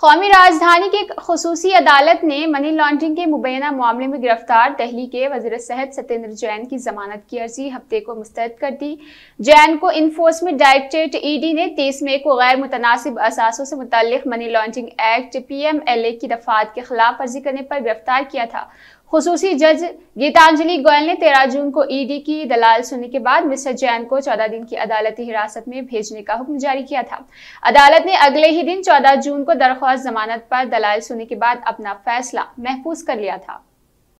कौमी राजधानी की खसूसी अदालत ने मनी लॉन्ड्रिंग के मुबैना मामले में गिरफ्तार दहली के वजीर सेहत सत्येंद्र जैन की जमानत की अर्जी हफ्ते को मुस्तैद कर दी जैन को इन्फोर्समेंट डायरेक्टरेट ईडी ने तीस मई को गैर मुतनासिब असासों से मुतल money laundering act P M L A की दफात के खिलाफ अर्जी करने पर गिरफ्तार किया था खसूसी जज गीतांजलि गोयल ने 13 जून को ईडी की दलाल सुनने के बाद मिस्टर जैन को 14 दिन की अदालती हिरासत में भेजने का हुक्म जारी किया था अदालत ने अगले ही दिन 14 जून को दरख्वास्त जमानत पर दलाल सुनने के बाद अपना फैसला महफूज कर लिया था